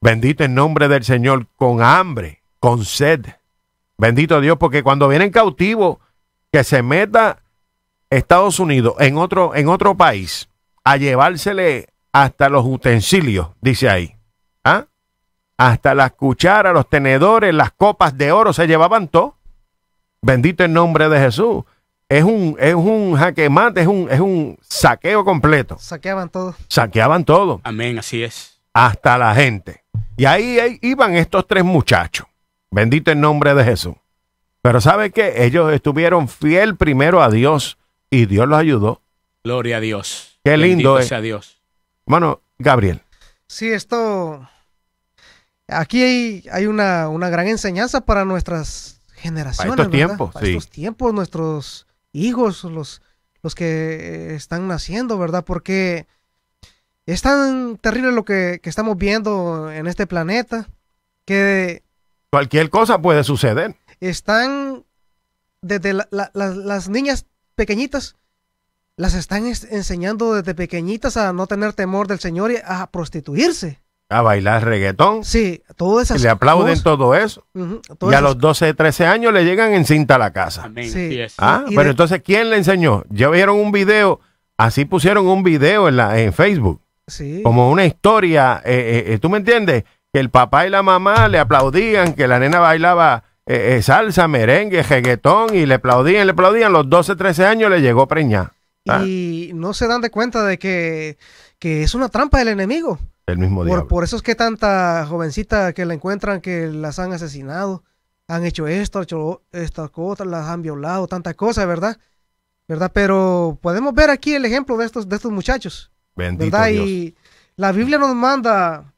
Bendito el nombre del Señor, con hambre, con sed. Bendito Dios, porque cuando vienen cautivos, que se meta Estados Unidos en otro, en otro país a llevársele hasta los utensilios, dice ahí hasta las cucharas, los tenedores, las copas de oro se llevaban todo. Bendito el nombre de Jesús. Es un, es un es un, saqueo completo. Saqueaban todo. Saqueaban todo. Amén, así es. Hasta la gente. Y ahí, iban estos tres muchachos. Bendito el nombre de Jesús. Pero ¿sabe qué? Ellos estuvieron fiel primero a Dios y Dios los ayudó. Gloria a Dios. Qué lindo es. Dios. Bueno, Gabriel. Sí, esto Aquí hay, una, gran enseñanza para nuestras generaciones. Para estos tiempos, tiempos, nuestros hijos, los, que eh, están naciendo, ¿verdad? Porque es tan terrible lo que, estamos viendo en este planeta que... Cualquier cosa puede suceder. Están desde las niñas pequeñitas las están enseñando desde pequeñitas a no tener temor del Señor y a prostituirse. A bailar reggaetón. Sí, todo eso Le aplauden todo eso. y a los 12, 13 años le llegan en cinta a la casa. Sí. Ah, pero entonces, ¿quién le enseñó? Ya vieron un video, así pusieron un video en, la, en Facebook. Sí. Como una historia, eh, eh, eh, ¿tú me entiendes? Que el papá y la mamá le aplaudían, que la nena bailaba salsa, merengue, reggaetón, y le aplaudían, le aplaudían. Los 12, 13 años le llegó preñada. Y no se dan de cuenta de que, que es una trampa del enemigo mismo por, Por eso es que tanta jovencita que la encuentran que las han asesinado, han hecho esto, han hecho estas cosas, las han violado, tanta cosa ¿verdad? ¿Verdad? Pero podemos ver aquí el ejemplo de estos, de estos muchachos. Bendito Y la Biblia nos manda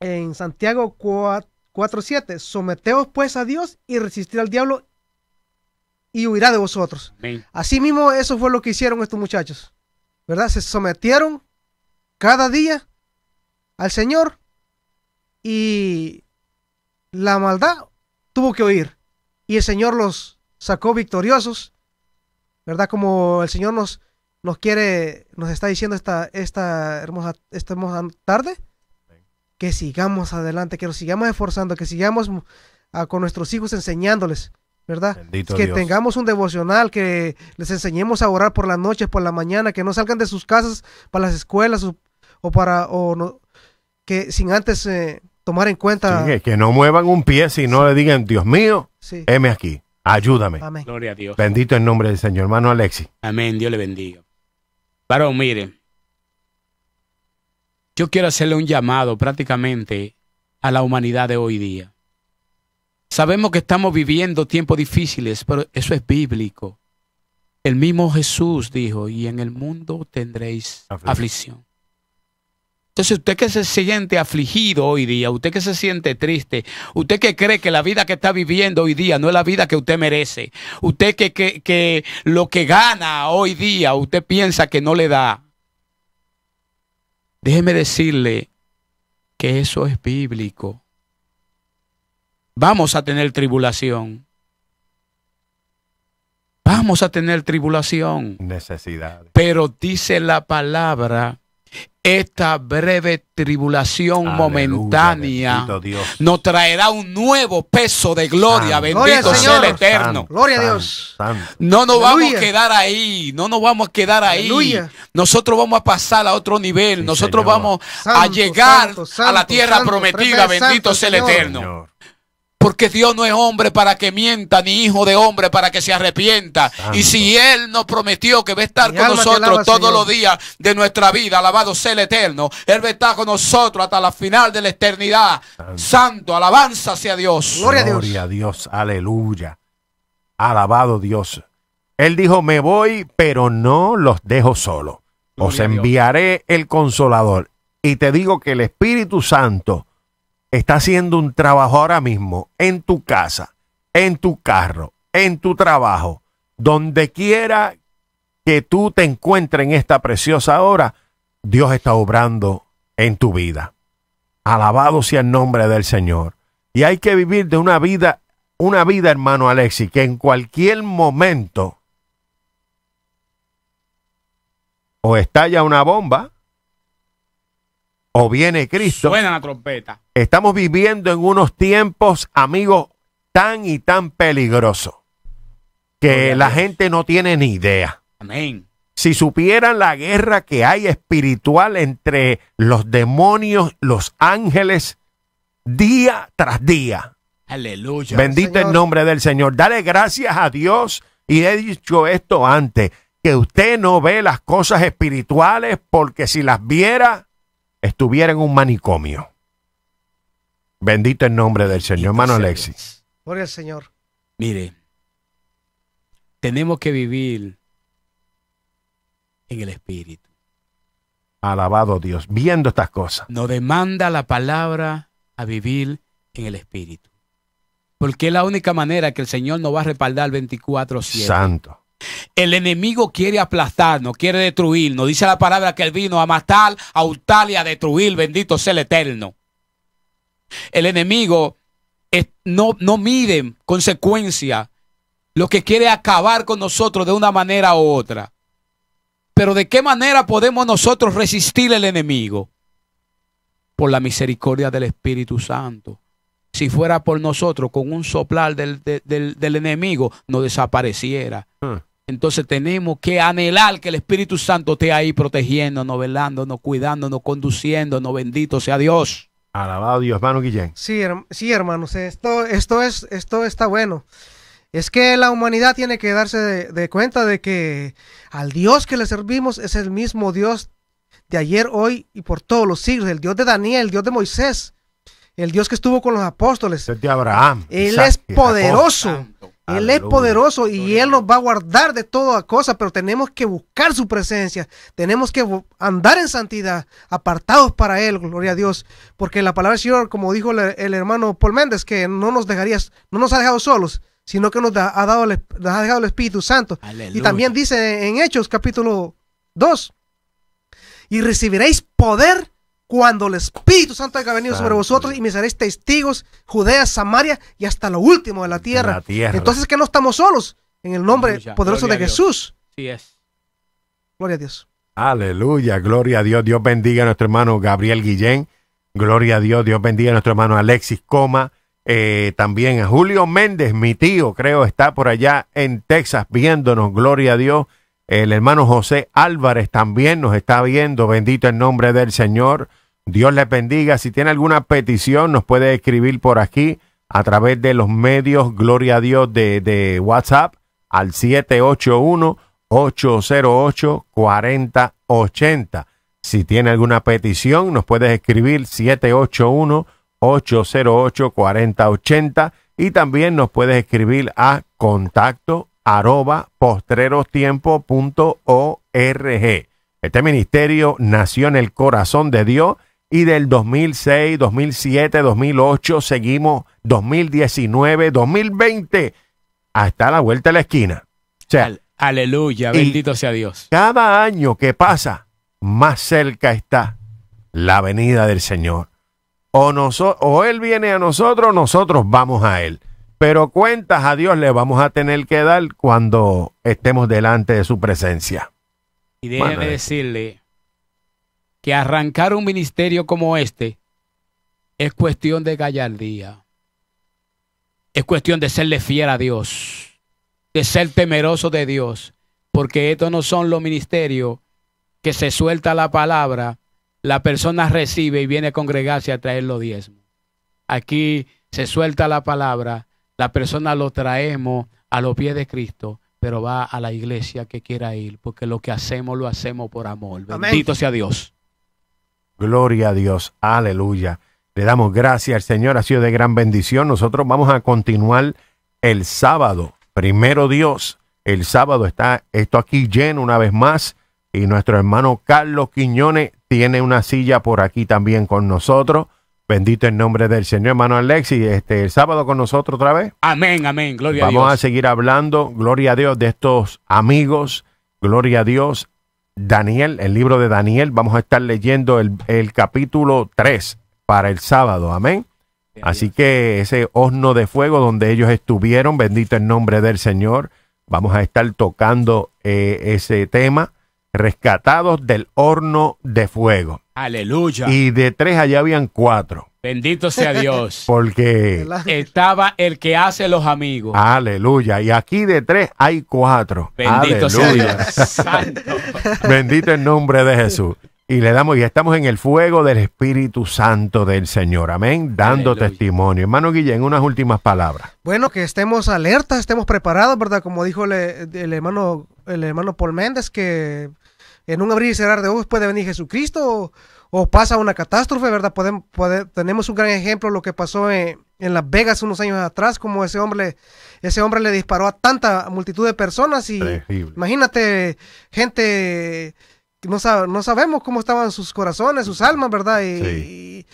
en Santiago 4.7, someteos pues a Dios y resistir al diablo y huirá de vosotros. así mismo eso fue lo que hicieron estos muchachos, ¿verdad? Se sometieron cada día al Señor y la maldad tuvo que oír. Y el Señor los sacó victoriosos, ¿verdad? Como el Señor nos, nos quiere, nos está diciendo esta, esta, hermosa, esta tarde, que sigamos adelante, que nos sigamos esforzando, que sigamos con nuestros hijos enseñándoles, ¿verdad? que tengamos un devocional, que les enseñemos a orar por la noche, por la mañana, que no salgan de sus casas para las escuelas o, para que sin antes eh, tomar en cuenta. que no muevan un pie, si no le digan, Dios mío, sí. aquí, ayúdame. Amén. Gloria a Dios. Bendito el nombre del Señor, hermano Alexi. Amén, Dios le bendiga. Varón, mire, yo quiero hacerle un llamado prácticamente a la humanidad de hoy día. Sabemos que estamos viviendo tiempos difíciles, pero eso es bíblico. El mismo Jesús dijo, y en el mundo tendréis aflicción. Entonces, usted que se siente afligido hoy día, usted que se siente triste, usted que cree que la vida que está viviendo hoy día no es la vida que usted merece, usted que, que, que lo que gana hoy día, usted piensa que no le da, déjeme decirle que eso es bíblico. Vamos a tener tribulación. Vamos a tener tribulación. Necesidad. Pero dice la palabra esta breve tribulación momentánea nos traerá un nuevo peso de gloria. Bendito sea el Eterno. Gloria a Dios. no nos vamos a quedar ahí. No nos vamos a quedar ahí. Nosotros vamos a pasar a otro nivel. Nosotros vamos a llegar a la tierra prometida. Bendito sea el Eterno. Porque Dios no es hombre para que mienta, ni hijo de hombre para que se arrepienta. Y si Él nos prometió que va a estar con nosotros todos los días de nuestra vida, alabado sea el eterno, Él va a estar con nosotros hasta la final de la eternidad. Santo, alabanza sea Dios. Gloria a Dios. a Dios, aleluya. Alabado Dios. Él dijo, me voy, pero no los dejo solo. Os enviaré el consolador. Y te digo que el Espíritu Santo está haciendo un trabajo ahora mismo en tu casa, en tu carro, en tu trabajo, donde quiera que tú te encuentres en esta preciosa hora, Dios está obrando en tu vida. Alabado sea el nombre del Señor. Y hay que vivir de una vida, una vida, hermano Alexi, que en cualquier momento o estalla una bomba o viene Cristo. Suena la trompeta. Estamos viviendo en unos tiempos, amigos, tan y tan peligrosos que la gente no tiene ni idea. Amén. Si supieran la guerra que hay espiritual entre los demonios, los ángeles, día tras día. Aleluya. Bendito el nombre del Señor. Dale gracias a Dios. Y he dicho esto antes, que usted no ve las cosas espirituales porque si las viera, estuviera en un manicomio. Bendito el nombre del Señor. Hermano Alexis. Gloria al Señor. Mire, tenemos que vivir en el Espíritu. Alabado Dios, viendo estas cosas. Nos demanda la palabra a vivir en el Espíritu. Porque es la única manera que el Señor nos va a respaldar 24-7. Santo. El enemigo quiere aplastarnos, quiere destruirnos. Dice la palabra que él vino a matar, a hurtar y a destruir. Bendito sea el eterno. El enemigo no, mide consecuencia. Lo que quiere acabar con nosotros de una manera u otra. Pero ¿de qué manera podemos nosotros resistir el enemigo? Por la misericordia del Espíritu Santo. Si fuera por nosotros, con un soplar del, del enemigo, no desapareciera. Entonces tenemos que anhelar que el Espíritu Santo esté ahí protegiéndonos, velándonos, cuidándonos, conduciéndonos. Bendito sea Dios. Alabado Dios, hermano Guillén. Sí, sí hermanos, esto, esto, es, esto está bueno. Es que la humanidad tiene que darse de, cuenta de que al Dios que le servimos es el mismo Dios de ayer, hoy y por todos los siglos. El Dios de Daniel, el Dios de Moisés, el Dios que estuvo con los apóstoles. El de Abraham. Él es poderoso. Él es poderoso y Él nos va a guardar de toda cosa, pero tenemos que buscar su presencia, tenemos que andar en santidad, apartados para Él, gloria a Dios, porque la palabra del Señor, como dijo el, hermano Paul Méndez, que no nos dejarías, no nos ha dejado solos, sino que nos ha, dado, ha dejado el Espíritu Santo. Y también dice en Hechos capítulo 2, y recibiréis poder cuando el Espíritu Santo haya venido sobre vosotros y me seréis testigos, Judea, Samaria y hasta lo último de la tierra. tierra. Entonces que no estamos solos en el nombre poderoso de Jesús. Sí es. Gloria a Dios. Aleluya, gloria a Dios. Dios bendiga a nuestro hermano Gabriel Guillén. Gloria a Dios. Dios bendiga a nuestro hermano Alexis Coma. Eh, también a Julio Méndez, mi tío, creo, está por allá en Texas viéndonos. Gloria a Dios. El hermano José Álvarez también nos está viendo. Bendito el nombre del Señor. Dios les bendiga. Si tiene alguna petición, nos puede escribir por aquí a través de los medios, gloria a Dios, de, WhatsApp al 781-808-4080. Si tiene alguna petición, nos puede escribir 781-808-4080 y también nos puedes escribir a contacto arroba postrerostiempo.org. Este ministerio nació en el corazón de Dios y del 2006, 2007, 2008, seguimos 2019, 2020, hasta la vuelta de la esquina. aleluya, bendito sea Dios. Cada año que pasa, más cerca está la venida del Señor. O, o Él viene a nosotros, nosotros vamos a Él pero cuentas a Dios le vamos a tener que dar cuando estemos delante de su presencia. Y déjeme decirle que arrancar un ministerio como este es cuestión de gallardía. Es cuestión de serle fiel a Dios, de ser temeroso de Dios, porque estos no son los ministerios que se suelta la palabra, la persona recibe y viene a congregarse a traer los diezmos. Aquí se suelta la palabra, la persona lo traemos a los pies de Cristo, pero va a la iglesia que quiera ir, porque lo que hacemos lo hacemos por amor. Bendito sea Dios. Gloria a Dios. Aleluya. Le damos gracias. al Señor ha sido de gran bendición. Nosotros vamos a continuar el sábado. Primero Dios. El sábado está esto aquí lleno una vez más. Y nuestro hermano Carlos Quiñones tiene una silla por aquí también con nosotros. Bendito el nombre del Señor, hermano Alexi. Este, el sábado con nosotros otra vez. Amén, amén. Gloria a Dios. Vamos a seguir hablando, gloria a Dios, de estos amigos. Gloria a Dios. Daniel, el libro de Daniel. Vamos a estar leyendo el, capítulo 3 para el sábado. Amén. Así que ese horno de fuego donde ellos estuvieron, bendito el nombre del Señor. Vamos a estar tocando eh, ese tema rescatados del horno de fuego. Aleluya. Y de tres allá habían cuatro. Bendito sea Dios. Porque estaba el que hace los amigos. Aleluya. Y aquí de tres hay cuatro. Bendito sea Dios. Bendito el nombre de Jesús. Y le damos, y estamos en el fuego del Espíritu Santo del Señor. Amén. Dando testimonio. Hermano Guillén, unas últimas palabras. Bueno, que estemos alertas, estemos preparados, ¿verdad? Como dijo el hermano, el hermano Paul Méndez, que en un abrir y cerrar de ojos puede venir Jesucristo o, pasa una catástrofe, ¿verdad? tenemos un gran ejemplo de lo que pasó en, Las Vegas unos años atrás, como ese hombre, le disparó a tanta multitud de personas y imagínate gente no, no sabemos cómo estaban sus corazones, sus almas, ¿verdad? Y,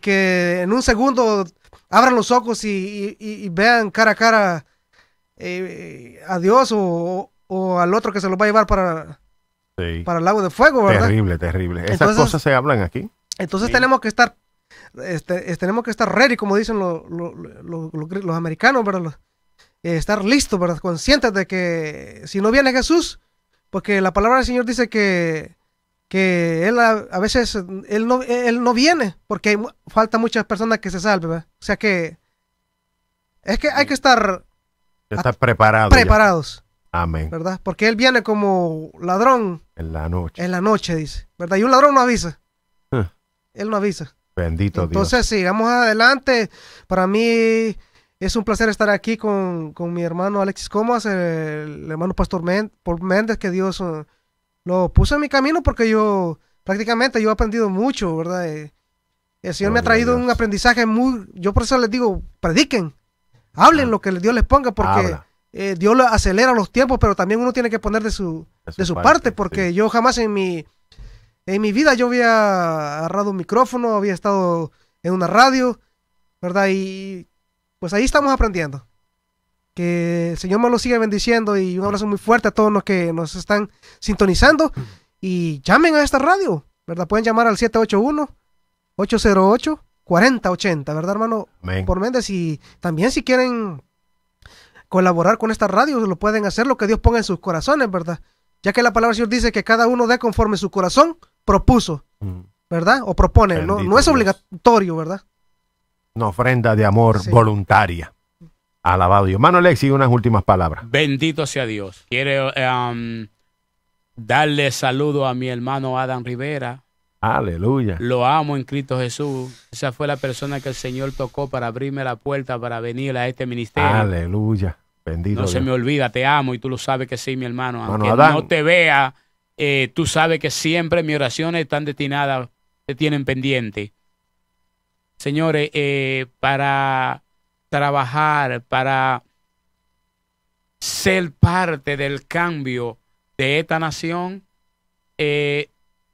que en un segundo abran los ojos y, vean cara a cara eh, a Dios o, o, al otro que se los va a llevar para, para el lago de fuego, ¿verdad? Terrible, terrible. Esas cosas se hablan aquí. Entonces tenemos que estar este, tenemos que estar ready, como dicen los, americanos, ¿verdad? Eh, estar listos, ¿verdad? Conscientes de que si no viene Jesús, porque la palabra del Señor dice que, que Él a, veces él no, él no viene, porque falta muchas personas que se salven, ¿verdad? O sea que es que hay que estar... Estar preparados. Preparados. Amén. ¿Verdad? Porque Él viene como ladrón. En la noche. En la noche, dice. ¿Verdad? Y un ladrón no avisa. Él no avisa. Bendito Dios. Entonces, sigamos adelante. Para mí es un placer estar aquí con, mi hermano Alexis Comas, el, hermano Pastor Méndez, que Dios uh, lo puso en mi camino porque yo prácticamente yo he aprendido mucho, ¿verdad? Eh, el Señor me ha traído un aprendizaje muy... Yo por eso les digo, prediquen, hablen ah. lo que Dios les ponga porque... Eh, Dios acelera los tiempos, pero también uno tiene que poner de su, de su, parte, porque yo jamás en mi, en mi vida yo había agarrado un micrófono, había estado en una radio, ¿verdad? Y pues ahí estamos aprendiendo. Que el Señor me lo siga bendiciendo y un abrazo muy fuerte a todos los que nos están sintonizando y llamen a esta radio, ¿verdad? Pueden llamar al 781-808-4080, ¿verdad, hermano? Por Méndez y también si quieren colaborar con esta radio, lo pueden hacer lo que Dios ponga en sus corazones, ¿verdad? Ya que la palabra del Señor dice que cada uno dé conforme su corazón propuso, mm. ¿verdad? O propone, no, es obligatorio, ¿verdad? Una ofrenda de amor voluntaria. Alabado Dios. Mano y unas últimas palabras. Bendito sea Dios. Quiero um, darle saludo a mi hermano Adam Rivera. Aleluya. Lo amo en Cristo Jesús. Esa fue la persona que el Señor tocó para abrirme la puerta para venir a este ministerio. Aleluya no se me olvida, te amo y tú lo sabes que sí, mi hermano. Aunque no te vea, eh, tú sabes que siempre mis oraciones están destinadas, te tienen pendiente. Señores, eh, para trabajar, para ser parte del cambio de esta nación, eh,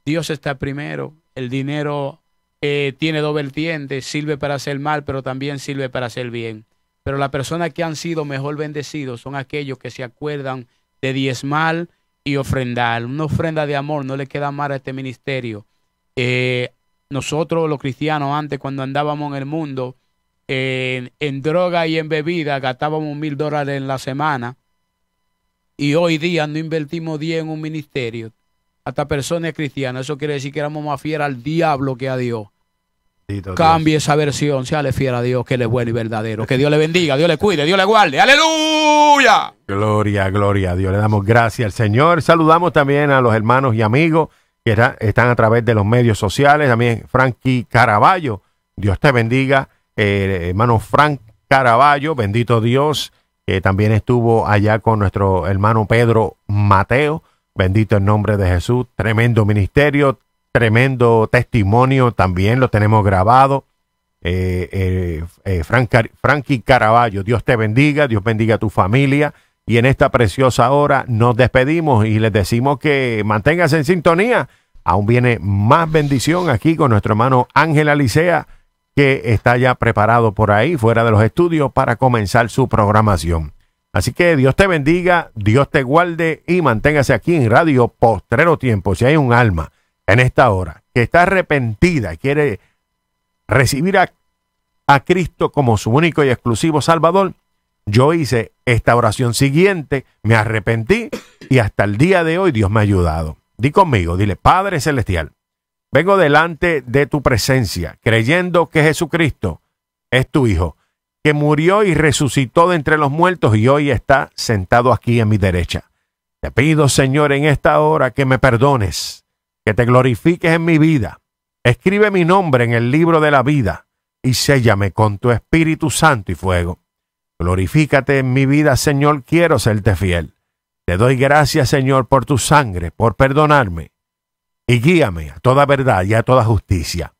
Dios está primero. El dinero tiene dos vertientes, sirve para hacer mal, pero también sirve para hacer bien pero las personas que han sido mejor bendecidos son aquellos que se acuerdan de diezmal y ofrendar. Una ofrenda de amor no le queda mal a este ministerio. Eh, nosotros los cristianos antes cuando andábamos en el mundo, en droga y en bebida gastábamos mil dólares en la semana y hoy día no invertimos diez en un ministerio. Hasta personas cristianas, eso quiere decir que éramos más fieles al diablo que a Dios. Cambie esa versión, sea le fiel a Dios, que Él es bueno y verdadero. Que Dios le bendiga, Dios le cuide, Dios le guarde. ¡Aleluya! Gloria, gloria a Dios. Le damos gracias al Señor. Saludamos también a los hermanos y amigos que están a través de los medios sociales. También Frankie Caraballo. Dios te bendiga. hermano Frank Caraballo, bendito Dios, que también estuvo allá con nuestro hermano Pedro Mateo. Bendito el nombre de Jesús. Tremendo ministerio, tremendo testimonio, también lo tenemos grabado. Eh, eh, eh Frankie Caraballo, Dios te bendiga, Dios bendiga a tu familia. Y en esta preciosa hora nos despedimos y les decimos que manténgase en sintonía. Aún viene más bendición aquí con nuestro hermano Ángel Alicea, que está ya preparado por ahí, fuera de los estudios, para comenzar su programación. Así que Dios te bendiga, Dios te guarde y manténgase aquí en Radio Postrero Tiempo. Si hay un alma en esta hora, que está arrepentida, y quiere recibir a, a Cristo como su único y exclusivo Salvador, yo hice esta oración siguiente, me arrepentí y hasta el día de hoy Dios me ha ayudado. Di conmigo, dile, Padre Celestial, vengo delante de tu presencia, creyendo que Jesucristo es tu Hijo, que murió y resucitó de entre los muertos y hoy está sentado aquí a mi derecha. Te pido, Señor, en esta hora que me perdones que te glorifiques en mi vida. Escribe mi nombre en el libro de la vida y séllame con tu Espíritu Santo y fuego. Glorifícate en mi vida, Señor, quiero serte fiel. Te doy gracias, Señor, por tu sangre, por perdonarme, y guíame a toda verdad y a toda justicia.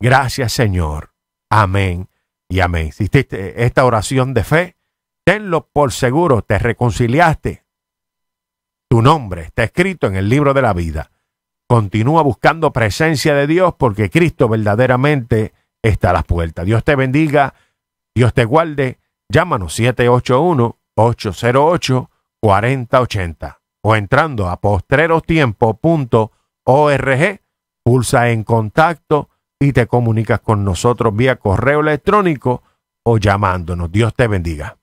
Gracias, Señor. Amén y amén. Hiciste esta oración de fe, tenlo por seguro, te reconciliaste. Tu nombre está escrito en el libro de la vida. Continúa buscando presencia de Dios porque Cristo verdaderamente está a las puertas. Dios te bendiga, Dios te guarde. Llámanos 781-808-4080 o entrando a postrerostiempo.org, pulsa en contacto y te comunicas con nosotros vía correo electrónico o llamándonos. Dios te bendiga.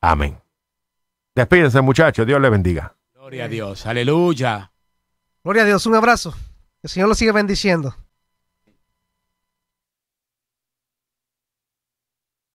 Amén. Despídense muchachos, Dios le bendiga. Gloria a Dios, aleluya. Gloria a Dios, un abrazo. El Señor lo sigue bendiciendo.